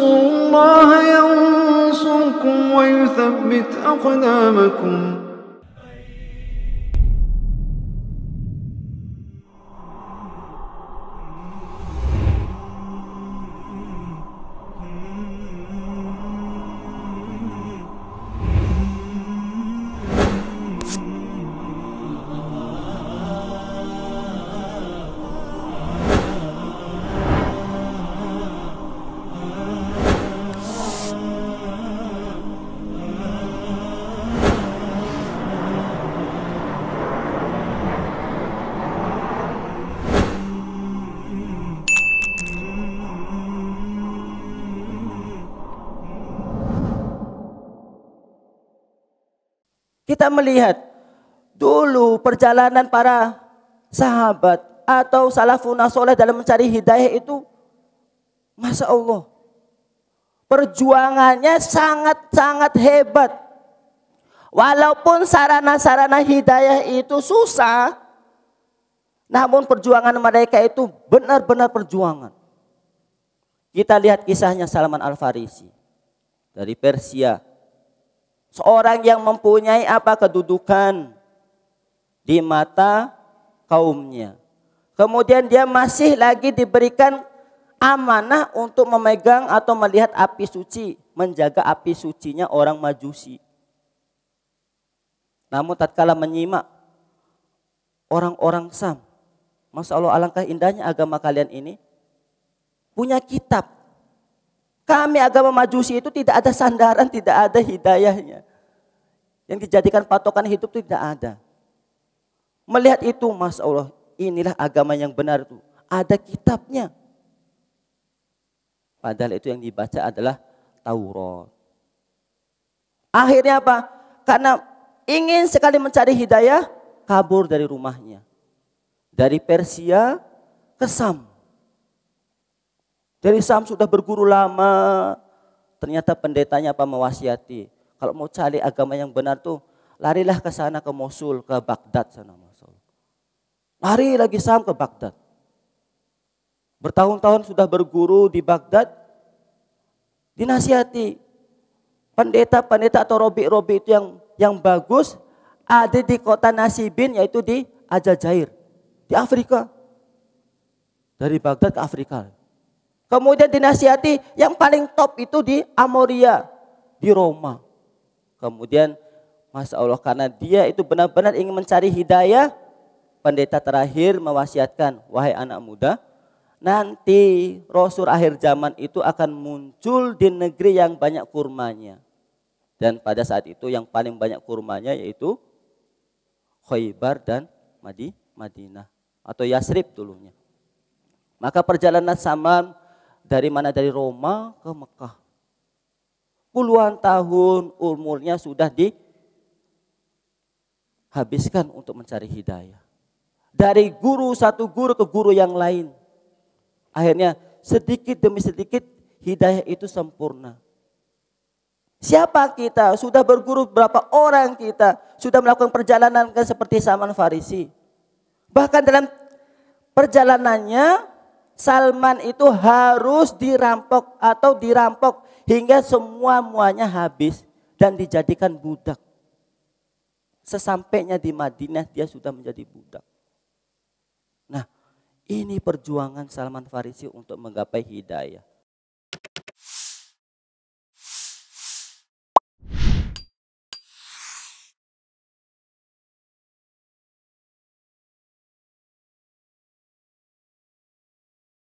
فانصروا الله ينصركم ويثبت أقدامكم Kita melihat dulu perjalanan para sahabat atau salafun soleh dalam mencari hidayah itu Masya Allah. Perjuangannya sangat-sangat hebat. Walaupun sarana-sarana hidayah itu susah, namun perjuangan mereka itu benar-benar perjuangan. Kita lihat kisahnya Salman Al-Farisi dari Persia Seorang yang mempunyai apa kedudukan di mata kaumnya. Kemudian dia masih lagi diberikan amanah untuk memegang atau melihat api suci, menjaga api sucinya orang Majusi. Namun tatkala menyimak orang-orang Sam, Masya Allah alangkah indahnya agama kalian ini, punya kitab kami agama majusi itu tidak ada sandaran, tidak ada hidayahnya. Yang dijadikan patokan hidup itu tidak ada. Melihat itu, Mas Allah, inilah agama yang benar itu. Ada kitabnya. Padahal itu yang dibaca adalah Taurat. Akhirnya apa? Karena ingin sekali mencari hidayah, kabur dari rumahnya. Dari Persia ke Sam. Dari Sam sudah berguru lama. Ternyata pendetanya apa mewasiati. Kalau mau cari agama yang benar tuh larilah ke sana ke Mosul, ke Baghdad sana Mosul. Lari lagi Sam ke Baghdad. Bertahun-tahun sudah berguru di Baghdad. Dinasihati. Pendeta-pendeta atau robi-robi itu yang yang bagus ada di kota Nasibin yaitu di Ajajair di Afrika. Dari Baghdad ke Afrika. Kemudian dinasihati yang paling top itu di Amoria, di Roma. Kemudian Masya Allah karena dia itu benar-benar ingin mencari hidayah. Pendeta terakhir mewasiatkan, wahai anak muda, nanti Rasul akhir zaman itu akan muncul di negeri yang banyak kurmanya. Dan pada saat itu yang paling banyak kurmanya yaitu Khaybar dan Madi, Madinah atau Yasrib dulunya. Maka perjalanan Saman dari mana? Dari Roma ke Mekah. Puluhan tahun umurnya sudah dihabiskan untuk mencari hidayah. Dari guru satu guru ke guru yang lain. Akhirnya sedikit demi sedikit hidayah itu sempurna. Siapa kita? Sudah berguru berapa orang kita? Sudah melakukan perjalanan seperti Saman Farisi. Bahkan dalam perjalanannya Salman itu harus dirampok atau dirampok hingga semua muanya habis dan dijadikan budak. Sesampainya di Madinah dia sudah menjadi budak. Nah ini perjuangan Salman Farisi untuk menggapai hidayah.